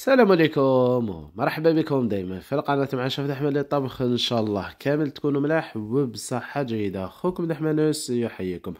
السلام عليكم مرحبا بكم دائما في القناة مع شفت أحمد للطبخ إن شاء الله كامل تكونوا ملاح وبصحة جيدة أخوكم دحمانوس يحييكم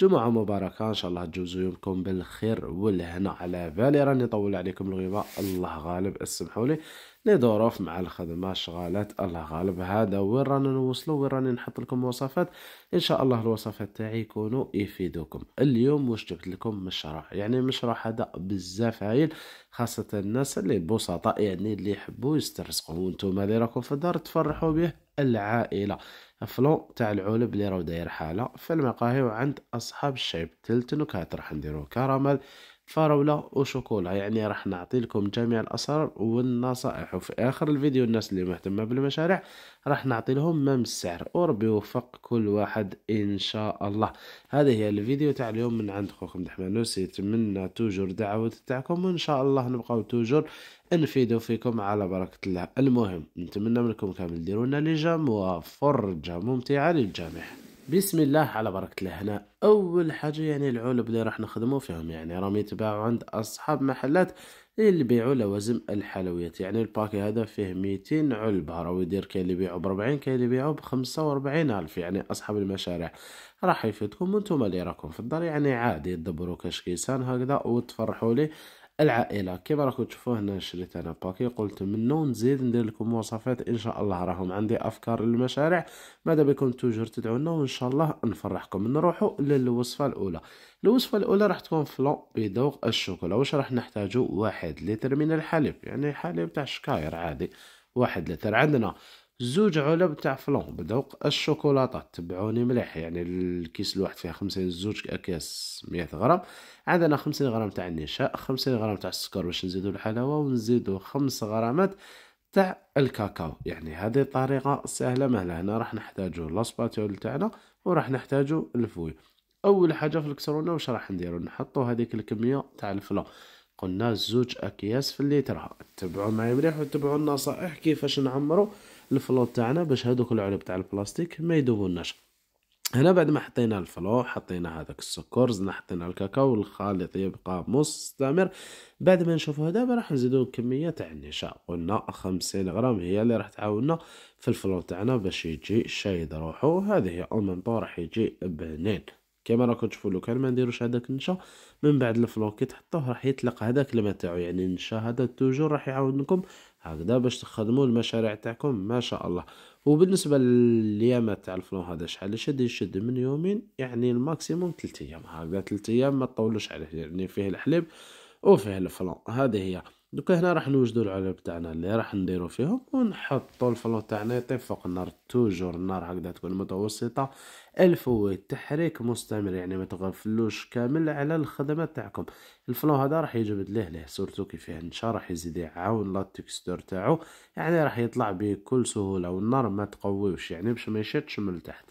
جمعة مباركة إن شاء الله تجوزوا يومكم بالخير والهنا على بالي راني طول عليكم الغيبة الله غالب اسمحوا لي لي ظروف مع الخدمة شغالات الله غالب هذا وين رانا نوصلوا وين راني نحط لكم وصفات إن شاء الله الوصفات تاعي يكونوا يفيدوكم اليوم واش جبت لكم مشروع يعني مشروع هذا بزاف هايل خاصة الناس اللي بسطاء يعني اللي يحبوا يسترزقوا وانتم اللي راكم في الدار تفرحوا به العائلة فلو تاع العلب اللي راهو داير حالة في المقاهي وعند أصحاب الشيب تلت نكهات راح نديرو كراميل فراولة وشوكولا يعني راح نعطي لكم جميع الأسرار والنصائح وفي آخر الفيديو الناس اللي مهتمة بالمشاريع راح نعطي لهم مام السعر وربي يوفق كل واحد إن شاء الله هذه هي الفيديو تاع اليوم من عند خوكم نوسي يتمنى توجور دعوة تاعكم وإن شاء الله نبقاو توجور نفيدو فيكم على بركة الله المهم نتمنى منكم كامل ديرونا لجام وفرجة ممتعة للجميع بسم الله على بركة الله هنا أول حاجة يعني العلب اللي راح نخدمو فيهم يعني راهم يتباعوا عند أصحاب محلات اللي يبيعوا لوازم الحلويات يعني الباكي هذا فيه ميتين علبة راهو يدير كاين اللي يبيعو بربعين كاين اللي يبيعو بخمسة وأربعين ألف يعني أصحاب المشاريع راح يفيدكم وانتم اللي راكم في الدار يعني عادي تدبروا كاش كيسان هكذا وتفرحوا لي العائله كما راكم تشوفوا هنا شريت انا باكي قلت منو نزيد ندير لكم مواصفات ان شاء الله راهم عندي افكار للمشاريع ماذا بكم توجور تدعونا وان شاء الله نفرحكم نروحوا للوصفه الاولى الوصفه الاولى راح تكون فلون بذوق الشوكولا واش راح نحتاجو واحد لتر من الحليب يعني حليب تاع الشكاير عادي واحد لتر عندنا زوج علب تاع فلون بدوق الشوكولاتة تبعوني مليح يعني الكيس الواحد فيه خمسين زوج اكياس مية غرام عندنا خمسين غرام تاع النشاء خمسين غرام تاع السكر باش نزيدو الحلاوه ونزيدو خمس غرامات تاع الكاكاو يعني هذه طريقه سهله مهله هنا راح نحتاجو لاسباتيول تاعنا وراح نحتاجو الفوي اول حاجه في الكسرونه واش راح نديرو نحطو هذيك الكميه تاع الفلون قلنا زوج اكياس في الليتر تبعو معايا مليح وتبعو النصائح كيفاش نعمرو الفلو تاعنا باش هذوك العلب تاع البلاستيك ما يذوبولناش هنا بعد ما حطينا الفلو حطينا هذاك السكر زدنا حطينا الكاكاو الخليط يبقى مستمر بعد ما نشوفوه دابا راح نزيدو كميه تاع النشا قلنا 50 غرام هي اللي راح تعاوننا في الفلو تاعنا باش يجي شايد روحو هذه هي اون راح يجي بنين كما راكم تشوفوا لو كان ما نديروش هذاك النشا من بعد الفلو كي تحطوه راح يطلق هذاك الماء تاعو يعني النشا هذا توجور راح يعاونكم هكذا باش تخدموا المشاريع تاعكم ما شاء الله وبالنسبه لليامات تاع الفلون هذا شحال شد يشد من يومين يعني الماكسيموم 3 ايام هكذا 3 ايام ما تطولوش عليه يعني فيه الحليب وفيه الفلون هذه هي دوكا هنا راح نوجدو العلب تاعنا اللي راح نديرو فيهم ونحطو الفلو تاعنا يطيب فوق النار توجور النار هكذا تكون متوسطه الفوي تحريك مستمر يعني ما تغفلوش كامل على الخدمه تاعكم الفلو هذا راح يجبد ليه ليه سورتو كي فيه نشا راح يزيد يعاون لا تكستور تاعو يعني راح يطلع بكل سهوله والنار ما تقويوش يعني باش ما يشدش من تحت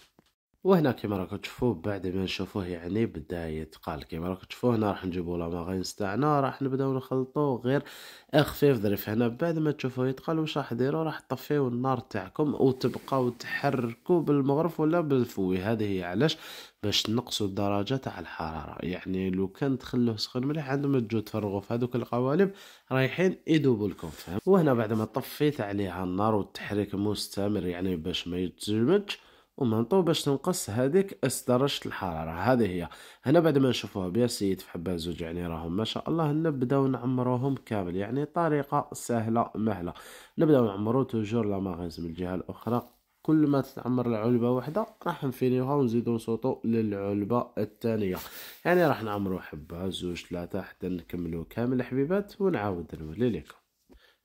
وهنا كما راكم تشوفوا بعد ما نشوفوه يعني بدا يتقال كما راكم تشوفوا هنا راح نجيبو لاماغينس تاعنا راح نبداو نخلطوا غير خفيف ظريف هنا بعد ما تشوفوه يتقال واش راح ديرو راح طفيوا النار تاعكم وتبقاو تحركوا بالمغرف ولا بالفوي هذه هي علاش باش نقصوا الدرجه تاع الحراره يعني لو كان تخلوه سخن مليح عندما تجوا تفرغوا في هذوك القوالب رايحين يذوبوا لكم فهم وهنا بعد ما طفيت عليها النار والتحريك مستمر يعني باش ما يتجمدش ومنطو باش تنقص هذيك درجه الحراره هذه هي هنا بعد ما نشوفوها بيا سيد في حبه زوج يعني راهم ما شاء الله نبداو نعمروهم كامل يعني طريقه سهله مهله نبداو نعمرو توجور لا ماغيز من الجهه الاخرى كل ما تتعمر العلبة واحدة راح نفينيوها ونزيدو نصوتو للعلبة الثانية يعني راح نعمرو حبة زوج ثلاثة حتى نكملو كامل الحبيبات ونعاود نولي لكم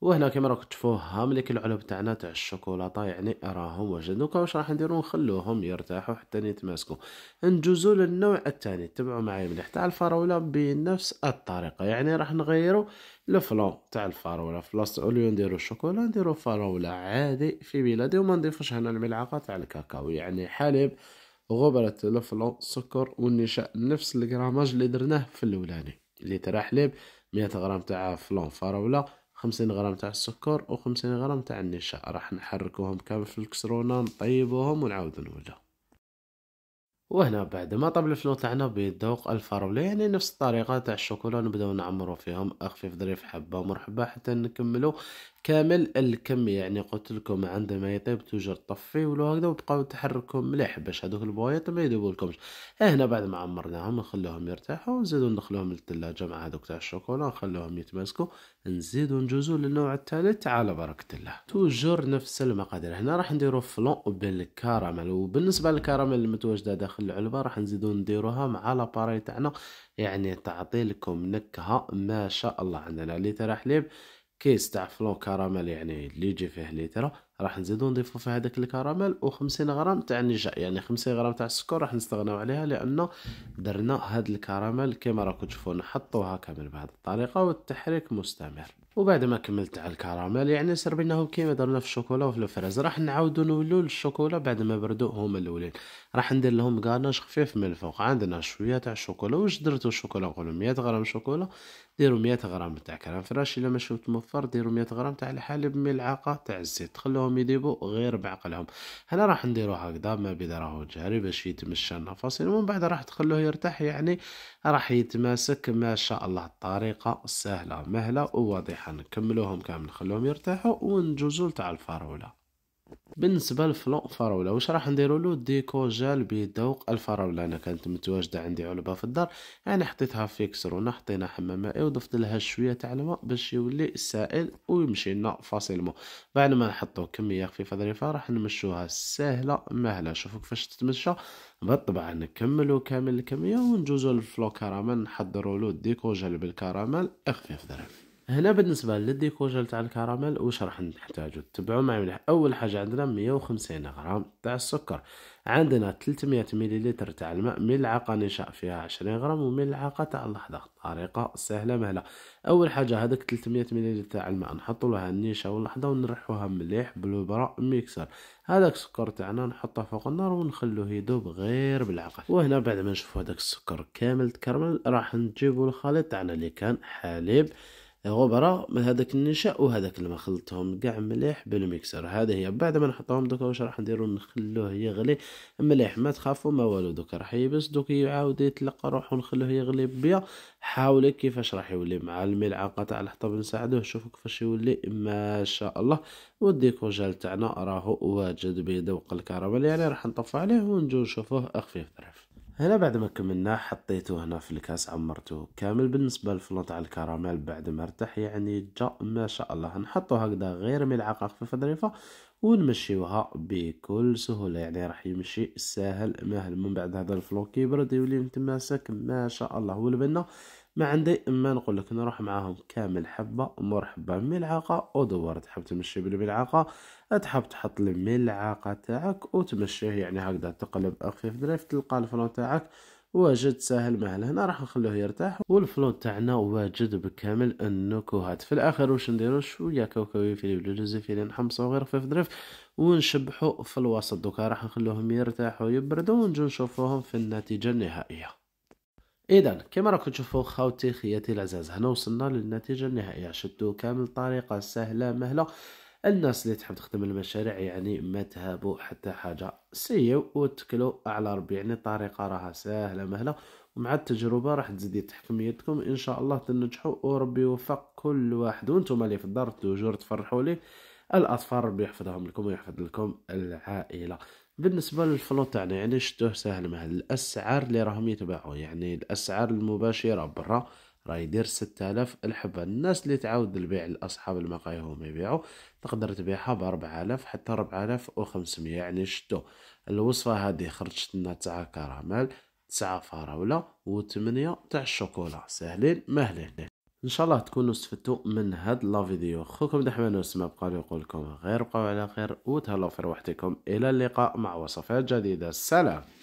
وهنا كما راكم تشوفوهم ديك العلب تاعنا تاع الشوكولاطه يعني راهم وجدوك واش راح نديرو نخلوهم يرتاحوا حتى يتماسكوا نجوزوا للنوع الثاني تبعوا معايا مليح تاع الفراوله بنفس الطريقه يعني راح نغيرو الفلون تاع الفراوله في بلاصه اوليو نديرو الشوكولا نديرو فراوله عادي في بلادي وما نضيفوش هنا الملعقه تاع الكاكاو يعني حليب غبرة الفلون سكر والنشاء نفس الجراماج اللي درناه في الاولاني لتر حليب 100 غرام تاع فلون فراوله خمسين غرام تاع السكر و خمسين غرام تاع النشا راح نحركوهم كامل في الكسرونه نطيبوهم ونعاود نولو وهنا بعد ما طاب الفلو تاعنا بيدوق الفرولة يعني نفس الطريقه تاع الشوكولا نبداو نعمرو فيهم اخفيف ظريف حبه مرحبا حتى نكملو كامل الكم يعني قلت لكم عندما يطيب توجر طفيولو هكذا وتبقاو تحركوا مليح باش هذوك البوايط ما يذوبوا لكمش إيه، هنا بعد ما عمرناهم نخلوهم يرتاحوا نزيدو ندخلوهم للثلاجه مع هذوك تاع الشوكولا نخلوهم يتماسكوا نزيدو نجوزو للنوع الثالث على بركه الله توجر نفس المقادير هنا راح نديرو فلون بالكراميل وبالنسبه للكراميل المتواجده داخل العلبه راح نزيدو نديروها مع لاباري تاعنا يعني تعطي لكم نكهه ما شاء الله عندنا لتر حليب كيس تاع فلو كراميل يعني اللي يجي فيه ليترا راح نزيدو نضيفو في هذاك الكراميل و خمسين غرام تاع النجا يعني خمسين غرام تاع السكر راح نستغناو عليها لان درنا هذا الكراميل كيما راكم تشوفوا نحطوها كامل بهذه بهاد الطريقه والتحريك مستمر وبعد ما كملت على الكراميل يعني سربناهم كيما درنا في الشوكولا وفي الفريز راح نعاودو نولو الشوكولا بعد ما بردو هما الاولين راح ندير لهم كارناج خفيف من الفوق عندنا شويه تاع الشوكولا واش درتو الشوكولا نقولوا 100 غرام شوكولا ديروا 100 غرام تاع كرام فراش الا ما شفت موفر ديروا 100 غرام تاع الحليب ملعقه تاع الزيت خلوهم يذيبوا غير بعقلهم هنا راح نديرو هكذا ما بيد راهو جاري باش يتمشى النفس ومن بعد راح تخلوه يرتاح يعني راح يتماسك ما شاء الله الطريقه سهله مهله وواضحه نكملوهم كامل نخلوهم يرتاحوا ونجوزو تاع الفراوله بالنسبه للفلون فراوله واش راح نديرو له ديكو جال بذوق الفراوله انا كانت متواجده عندي علبه في الدار انا حطيتها في كسرونه حطينا حمام مائي وضفت لها شويه تاع الماء باش يولي سائل ويمشي لنا فاسيلمون بعد ما نحطو كميه خفيفه ظريفه راح نمشوها سهله مهله شوفوا كيفاش تتمشى بالطبع نكملو كامل الكميه ونجوزو للفلو كراميل نحضروا له ديكو جال بالكراميل خفيف ظريف هنا بالنسبه للديكوجل تاع الكراميل واش راح نحتاجو تبعوا معايا مليح اول حاجه عندنا 150 غرام تاع السكر عندنا 300 مليلتر تاع الماء ملعقه نشا فيها 20 غرام وملعقه تاع اللحظه طريقه سهله مهله اول حاجه هذاك 300 مليلتر تاع الماء نحطوا لها النشا واللحظه ونرحوها مليح بالبرا ميكسر هذاك السكر تاعنا نحطه فوق النار ونخلوه يذوب غير بالعقل وهنا بعد ما نشوفوا هذاك السكر كامل تكرمل راح نجيبوا الخليط تاعنا اللي كان حليب غبره من هذاك النشاء وهذاك ما خلطهم كاع مليح بالميكسر هذه هي بعد ما نحطهم دوكا واش راح نديرو نخلوه يغلي مليح ما تخافوا ما والو دوكا راح يبس دوك يعاود يتلقى روحو نخلوه يغلي بيا حاولي كيفاش راح يولي مع الملعقه تاع الحطب نساعدوه شوفوا كيفاش يولي ما شاء الله والديكوجال تاعنا راهو واجد بيدوق الكراميل يعني راح نطفى عليه ونجو نشوفوه خفيف طريف هنا بعد ما كملناه حطيته هنا في الكاس عمرته كامل بالنسبة للفلوط على الكراميل بعد ما ارتاح يعني جا ما شاء الله نحطه هكذا غير ملعقة خفيفة ظريفة ونمشيوها بكل سهوله يعني راح يمشي ساهل ماهل من بعد هذا الفلو كيبرد يولي متماسك ما شاء الله والبنا ما عندي اما نقول لك نروح معاهم كامل حبه مرحبا ملعقه ودور تحب تمشي بالملعقه تحب تحط الملعقه تاعك وتمشيه يعني هكذا تقلب اخفيف دريف تلقى الفلو تاعك واجد ساهل مع هنا راح نخلوه يرتاح والفلو تاعنا واجد بكامل النكوهات في الاخر واش نديرو شويه كوكاوي في البلوزي في نحمصو غير خفيف درف ونشبحو في الوسط دوكا راح نخلوهم يرتاحو يبردو ونجو نشوفوهم في النتيجه النهائيه اذا كما راكم تشوفوا خاوتي خياتي العزاز هنا وصلنا للنتيجه النهائيه شدو كامل طريقه سهله مهله الناس اللي تحب تخدم المشاريع يعني ما تهابوا حتى حاجه سيو وتكلوا على ربي يعني الطريقه راها سهله مهله ومع التجربه راح تزيد تحكم يدكم ان شاء الله تنجحوا وربي يوفق كل واحد وانتم اللي في الدار توجور تفرحوا لي الاطفال ربي يحفظهم لكم ويحفظ لكم العائله بالنسبه للفلو تاعنا يعني،, يعني شتوه سهل مهل الاسعار اللي راهم يتباعوا يعني الاسعار المباشره برا راه ستة آلاف الحبة الناس اللي تعاود البيع لأصحاب المقاهي هم يبيعوا تقدر تبيعها بأربعة آلاف حتى ربعة آلاف خمسمية يعني شتو الوصفة هذه خرجت لنا تسعة كراميل تسعة فراولة و تمنية تاع الشوكولا ساهلين مهلين ان شاء الله تكونوا استفدتوا من هاد لا فيديو خوكم دحمان وسما بقى يقول لكم غير بقاو على خير وتهلاو في روحتكم الى اللقاء مع وصفات جديده سلام